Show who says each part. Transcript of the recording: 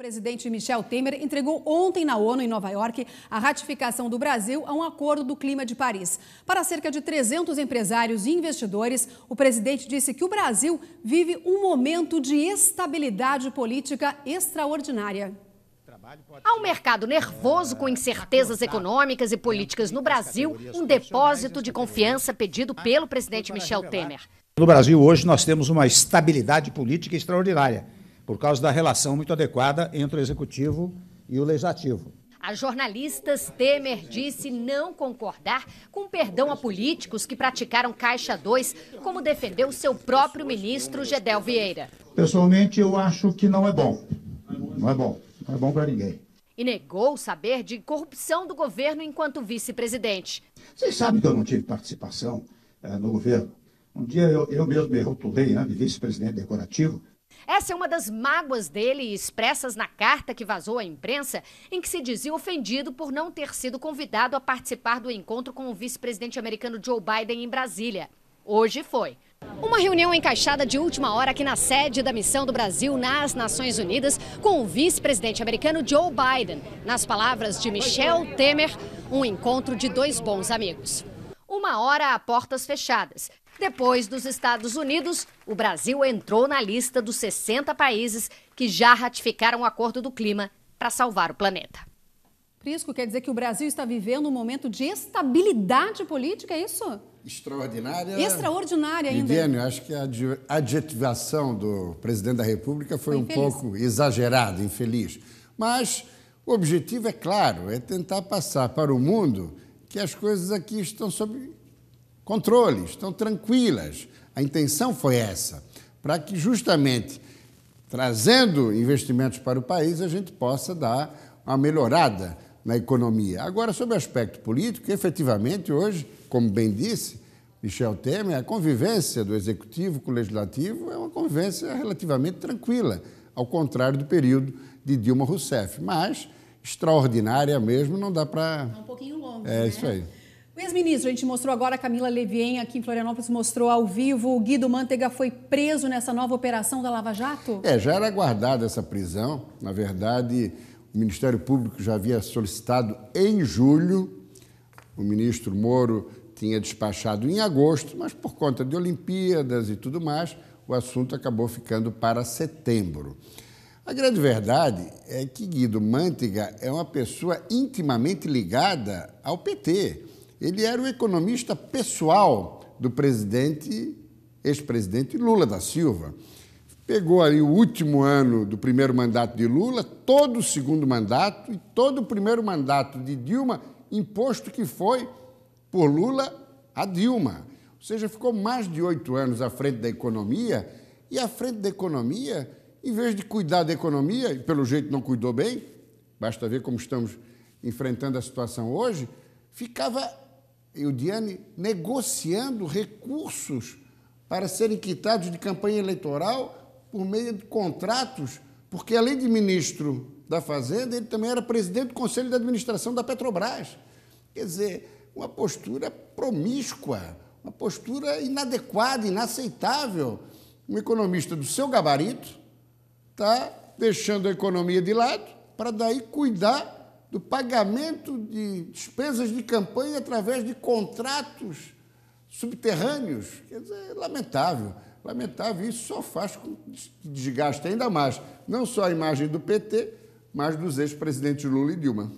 Speaker 1: presidente Michel Temer entregou ontem na ONU, em Nova York, a ratificação do Brasil a um acordo do clima de Paris. Para cerca de 300 empresários e investidores, o presidente disse que o Brasil vive um momento de estabilidade política extraordinária.
Speaker 2: Há um mercado nervoso com incertezas econômicas e políticas no Brasil, um depósito de confiança pedido pelo presidente Michel Temer. No
Speaker 3: Brasil, hoje, nós temos uma estabilidade política extraordinária por causa da relação muito adequada entre o executivo e o legislativo.
Speaker 2: A jornalistas, Temer disse não concordar com perdão a políticos que praticaram Caixa 2, como defendeu seu próprio ministro Gedel Vieira.
Speaker 3: Pessoalmente, eu acho que não é bom. Não é bom. Não é bom para ninguém.
Speaker 2: E negou saber de corrupção do governo enquanto vice-presidente. Vocês sabem que eu não
Speaker 3: tive participação é, no governo. Um dia eu, eu mesmo me rotulei né, de vice-presidente decorativo
Speaker 2: essa é uma das mágoas dele expressas na carta que vazou à imprensa, em que se dizia ofendido por não ter sido convidado a participar do encontro com o vice-presidente americano Joe Biden em Brasília. Hoje foi. Uma reunião encaixada de última hora aqui na sede da Missão do Brasil nas Nações Unidas com o vice-presidente americano Joe Biden. Nas palavras de Michel Temer, um encontro de dois bons amigos uma hora a portas fechadas. Depois dos Estados Unidos, o Brasil entrou na lista dos 60 países que já ratificaram o Acordo do Clima para salvar o planeta.
Speaker 1: Prisco, quer dizer que o Brasil está vivendo um momento de estabilidade política, é isso? Extraordinária. Extraordinária ainda. eu
Speaker 3: acho que a adjetivação do presidente da República foi, foi um pouco exagerada, infeliz. Mas o objetivo é claro, é tentar passar para o mundo que as coisas aqui estão sob controle, estão tranquilas. A intenção foi essa, para que justamente trazendo investimentos para o país a gente possa dar uma melhorada na economia. Agora, sobre o aspecto político, efetivamente hoje, como bem disse Michel Temer, a convivência do executivo com o legislativo é uma convivência relativamente tranquila, ao contrário do período de Dilma Rousseff. Mas extraordinária mesmo, não dá para. É um pouquinho longo. É né? isso aí.
Speaker 1: O ex-ministro, a gente mostrou agora, a Camila Levien aqui em Florianópolis mostrou ao vivo, o Guido Mantega foi preso nessa nova operação da Lava Jato? É,
Speaker 3: já era aguardada essa prisão. Na verdade, o Ministério Público já havia solicitado em julho, o ministro Moro tinha despachado em agosto, mas por conta de Olimpíadas e tudo mais, o assunto acabou ficando para setembro. A grande verdade é que Guido Mantega é uma pessoa intimamente ligada ao PT. Ele era o economista pessoal do presidente, ex-presidente Lula da Silva. Pegou ali o último ano do primeiro mandato de Lula, todo o segundo mandato e todo o primeiro mandato de Dilma, imposto que foi por Lula a Dilma. Ou seja, ficou mais de oito anos à frente da economia e à frente da economia em vez de cuidar da economia, e pelo jeito não cuidou bem, basta ver como estamos enfrentando a situação hoje, ficava Diane, negociando recursos para serem quitados de campanha eleitoral por meio de contratos, porque além de ministro da Fazenda, ele também era presidente do Conselho de Administração da Petrobras. Quer dizer, uma postura promíscua, uma postura inadequada, inaceitável. Um economista do seu gabarito, está deixando a economia de lado para daí cuidar do pagamento de despesas de campanha através de contratos subterrâneos. Quer dizer, é lamentável. Lamentável, isso só faz com que desgaste ainda mais, não só a imagem do PT, mas dos ex-presidentes Lula e Dilma.